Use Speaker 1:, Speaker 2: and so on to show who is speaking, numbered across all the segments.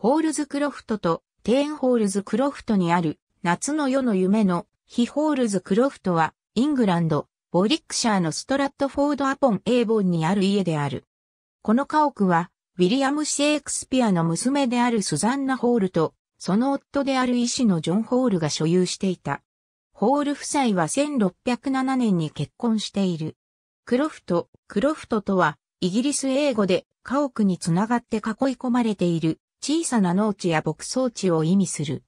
Speaker 1: ホールズクロフトとテーンホールズクロフトにある夏の夜の夢の非ホールズクロフトはイングランド、ボリックシャーのストラットフォードアポンエーボンにある家である。この家屋はウィリアム・シェイクスピアの娘であるスザンナ・ホールとその夫である医師のジョン・ホールが所有していた。ホール夫妻は1607年に結婚している。クロフト、クロフトとは、イギリス英語で家屋につながって囲い込まれている小さな農地や牧草地を意味する。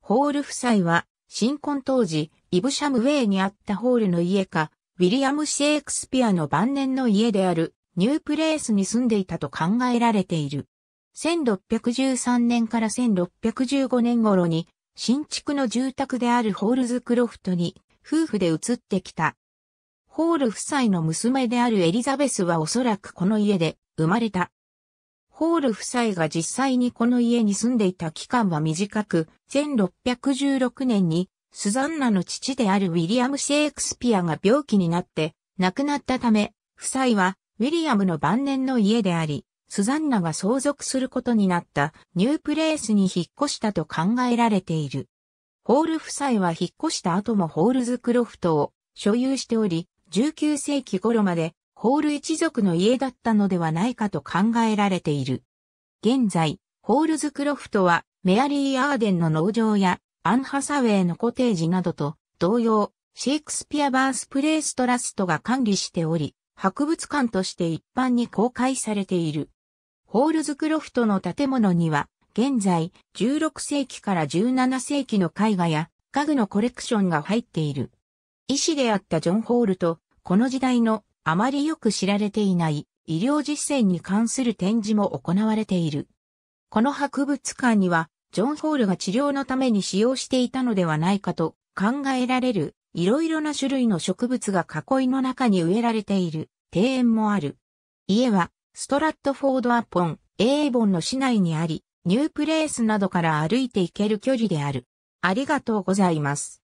Speaker 1: ホール夫妻は、新婚当時、イブシャムウェイにあったホールの家か、ウィリアム・シェイクスピアの晩年の家である、ニュープレースに住んでいたと考えられている。1613年から1615年頃に、新築の住宅であるホールズクロフトに、夫婦で移ってきた。ホール夫妻の娘であるエリザベスはおそらくこの家で生まれた。ホール夫妻が実際にこの家に住んでいた期間は短く、1616年にスザンナの父であるウィリアム・シェイクスピアが病気になって亡くなったため、夫妻はウィリアムの晩年の家であり、スザンナが相続することになったニュープレースに引っ越したと考えられている。ホール夫妻は引っ越した後もホールズクロフトを所有しており、19世紀頃までホール一族の家だったのではないかと考えられている。現在、ホールズクロフトはメアリー・アーデンの農場やアンハサウェイのコテージなどと同様、シェイクスピア・バース・プレイス・トラストが管理しており、博物館として一般に公開されている。ホールズクロフトの建物には、現在16世紀から17世紀の絵画や家具のコレクションが入っている。医師であったジョン・ホールと、この時代のあまりよく知られていない医療実践に関する展示も行われている。この博物館には、ジョン・ホールが治療のために使用していたのではないかと考えられる、いろいろな種類の植物が囲いの中に植えられている庭園もある。家は、ストラットフォード・アポン、エーボンの市内にあり、ニュープレースなどから歩いて行ける距離である。ありがとうございます。